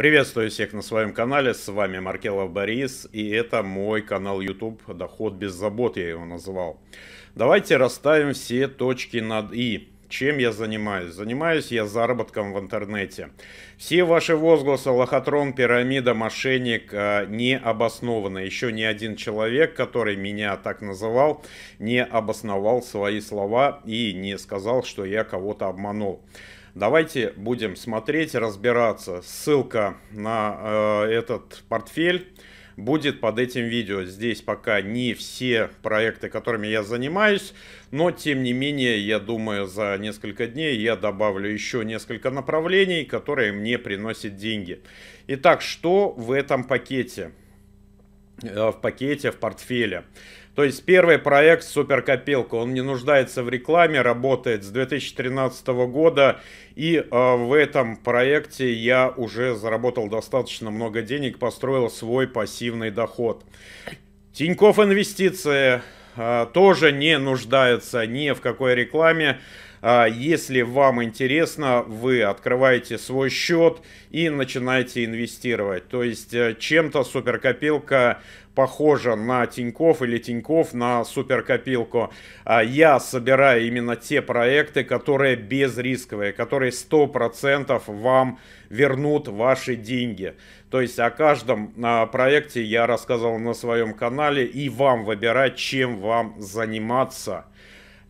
Приветствую всех на своем канале, с вами Маркелов Борис и это мой канал YouTube «Доход без забот» я его называл. Давайте расставим все точки над «и». Чем я занимаюсь? Занимаюсь я заработком в интернете. Все ваши возгласы «Лохотрон», «Пирамида», «Мошенник» э, не обоснованы. Еще ни один человек, который меня так называл, не обосновал свои слова и не сказал, что я кого-то обманул. Давайте будем смотреть, разбираться. Ссылка на э, этот портфель будет под этим видео. Здесь пока не все проекты, которыми я занимаюсь, но тем не менее, я думаю, за несколько дней я добавлю еще несколько направлений, которые мне приносят деньги. Итак, что в этом пакете? Э, в пакете, в портфеле. То есть первый проект «Суперкопилка», он не нуждается в рекламе, работает с 2013 года, и э, в этом проекте я уже заработал достаточно много денег, построил свой пассивный доход. Тиньков Инвестиции э, тоже не нуждается ни в какой рекламе, а если вам интересно, вы открываете свой счет и начинаете инвестировать. То есть э, чем-то суперкопилка похожа на Тиньков или Тиньков на суперкопилку. А я собираю именно те проекты, которые безрисковые, которые 100% вам вернут ваши деньги. То есть о каждом а, проекте я рассказывал на своем канале и вам выбирать, чем вам заниматься.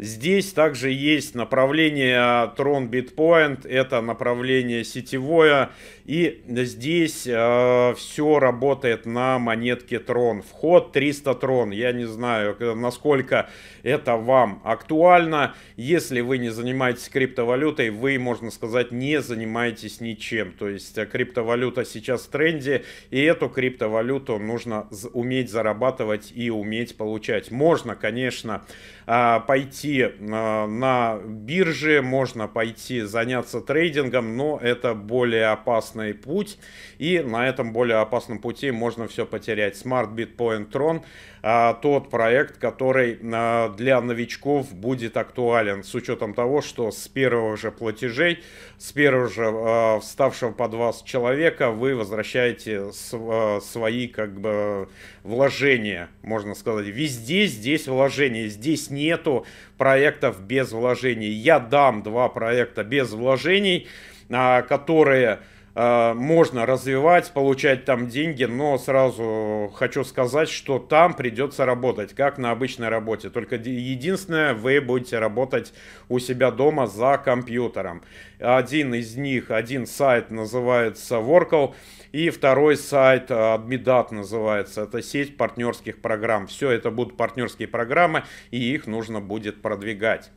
Здесь также есть направление Tron Bitpoint, это направление сетевое, и здесь э, все работает на монетке Tron. Вход 300 Tron, я не знаю, насколько это вам актуально. Если вы не занимаетесь криптовалютой, вы, можно сказать, не занимаетесь ничем. То есть э, криптовалюта сейчас в тренде, и эту криптовалюту нужно уметь зарабатывать и уметь получать. Можно, конечно, а, пойти пойти а, на бирже можно пойти заняться трейдингом, но это более опасный путь. И на этом более опасном пути можно все потерять. Smart Bitcoin Tron а, тот проект, который а, для новичков будет актуален, с учетом того, что с первого же платежей, с первого же вставшего под вас человека вы возвращаете свои как бы вложения, можно сказать. Везде здесь вложения, здесь нету проектов без вложений. Я дам два проекта без вложений, а, которые Э, можно развивать, получать там деньги, но сразу хочу сказать, что там придется работать, как на обычной работе. Только единственное, вы будете работать у себя дома за компьютером. Один из них, один сайт называется Workal, и второй сайт Admidat э, называется. Это сеть партнерских программ. Все это будут партнерские программы, и их нужно будет продвигать.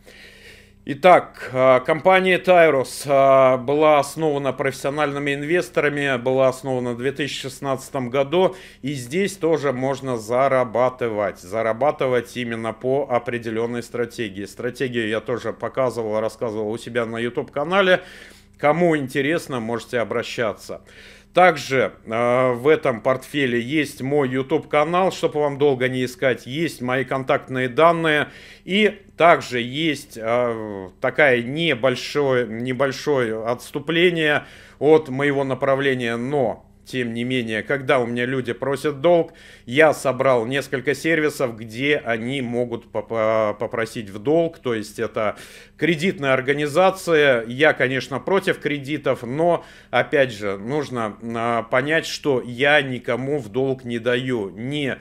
Итак, а, компания Tyros а, была основана профессиональными инвесторами, была основана в 2016 году, и здесь тоже можно зарабатывать. Зарабатывать именно по определенной стратегии. Стратегию я тоже показывал, рассказывал у себя на YouTube-канале. Кому интересно, можете обращаться. Также э, в этом портфеле есть мой YouTube канал, чтобы вам долго не искать, есть мои контактные данные и также есть э, такая небольшое небольшое отступление от моего направления, но тем не менее, когда у меня люди просят долг, я собрал несколько сервисов, где они могут поп- э, попросить в долг. То есть это кредитная организация. Я, конечно, против кредитов, но, опять же, нужно э, понять, что я никому в долг не даю. Не ни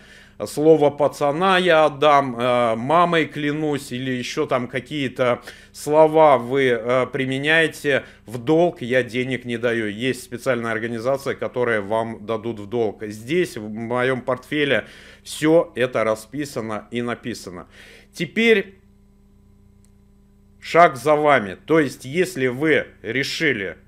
слово пацана я отдам, э, мамой клянусь или еще там какие-то слова вы э, применяете в долг, я денег не даю. Есть специальная организация, которая вам дадут в долг. Здесь в моем портфеле все это расписано и написано. Теперь шаг за вами. То есть, если вы решили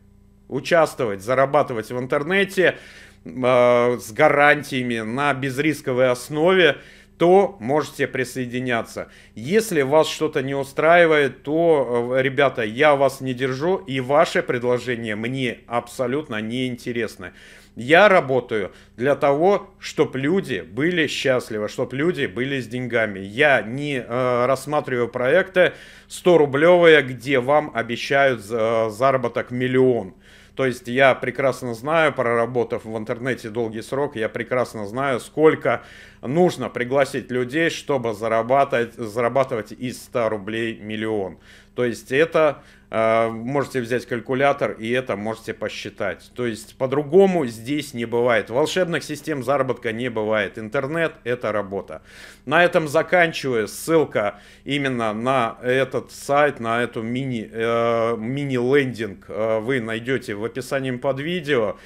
участвовать, зарабатывать в интернете, Э, с гарантиями на безрисковой основе, то можете присоединяться. Если вас что-то не устраивает, то, э, ребята, я вас не держу, и ваше предложение мне абсолютно не интересно. Я работаю для того, чтобы люди были счастливы, чтобы люди были с деньгами. Я не э, рассматриваю проекты 100-рублевые, где вам обещают э, заработок миллион. То есть я прекрасно знаю, проработав в интернете долгий срок, я прекрасно знаю, сколько нужно пригласить людей, чтобы зарабатывать, зарабатывать из 100 рублей миллион. То есть это э, можете взять калькулятор и это можете посчитать. То есть по-другому здесь не бывает. Волшебных систем заработка не бывает. Интернет – это работа. На этом заканчиваю. Ссылка именно на этот сайт, на эту мини, э, мини-лендинг э, вы найдете в описании под видео,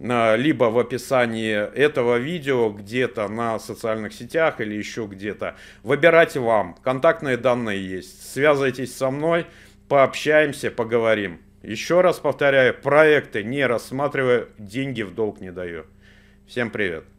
э, либо в описании этого видео где-то на социальных социальных сетях или еще где-то. Выбирайте вам. Контактные данные есть. Связывайтесь со мной, пообщаемся, поговорим. Еще раз повторяю, проекты не рассматриваю, деньги в долг не даю. Всем привет.